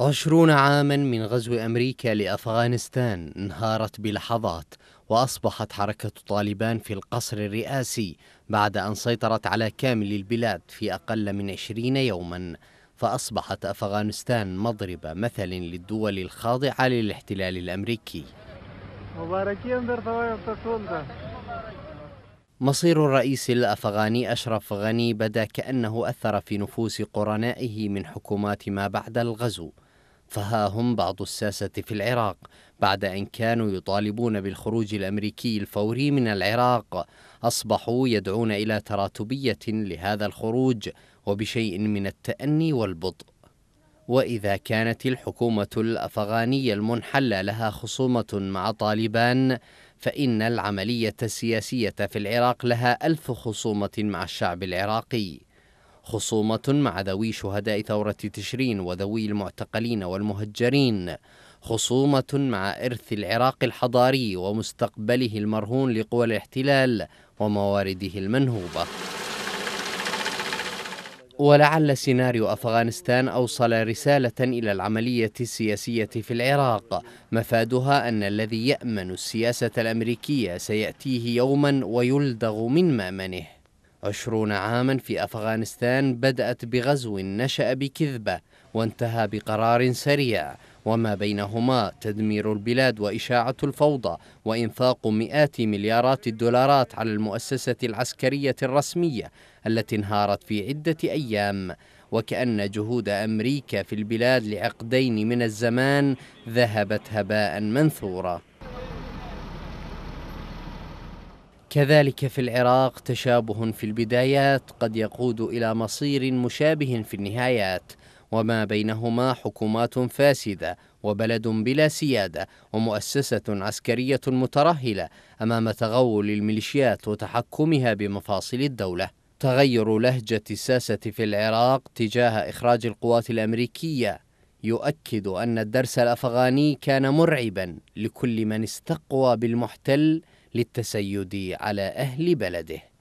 عشرون عاما من غزو أمريكا لأفغانستان انهارت بلحظات وأصبحت حركة طالبان في القصر الرئاسي بعد أن سيطرت على كامل البلاد في أقل من عشرين يوما فأصبحت أفغانستان مضرب مثل للدول الخاضعة للاحتلال الأمريكي مصير الرئيس الأفغاني أشرف غني بدا كأنه أثر في نفوس قرنائه من حكومات ما بعد الغزو فها هم بعض الساسة في العراق بعد أن كانوا يطالبون بالخروج الأمريكي الفوري من العراق أصبحوا يدعون إلى تراتبية لهذا الخروج وبشيء من التأني والبطء وإذا كانت الحكومة الأفغانية المنحلة لها خصومة مع طالبان فإن العملية السياسية في العراق لها ألف خصومة مع الشعب العراقي خصومة مع ذوي شهداء ثورة تشرين وذوي المعتقلين والمهجرين خصومة مع إرث العراق الحضاري ومستقبله المرهون لقوى الاحتلال وموارده المنهوبة ولعل سيناريو أفغانستان أوصل رسالة إلى العملية السياسية في العراق مفادها أن الذي يأمن السياسة الأمريكية سيأتيه يوما ويلدغ من مأمنه عشرون عاما في أفغانستان بدأت بغزو نشأ بكذبة وانتهى بقرار سريع وما بينهما تدمير البلاد وإشاعة الفوضى وإنفاق مئات مليارات الدولارات على المؤسسة العسكرية الرسمية التي انهارت في عدة أيام وكأن جهود أمريكا في البلاد لعقدين من الزمان ذهبت هباء منثورا كذلك في العراق تشابه في البدايات قد يقود إلى مصير مشابه في النهايات وما بينهما حكومات فاسدة وبلد بلا سيادة ومؤسسة عسكرية مترهلة أمام تغول الميليشيات وتحكمها بمفاصل الدولة تغير لهجة الساسة في العراق تجاه إخراج القوات الأمريكية يؤكد أن الدرس الأفغاني كان مرعبا لكل من استقوى بالمحتل للتسيد على أهل بلده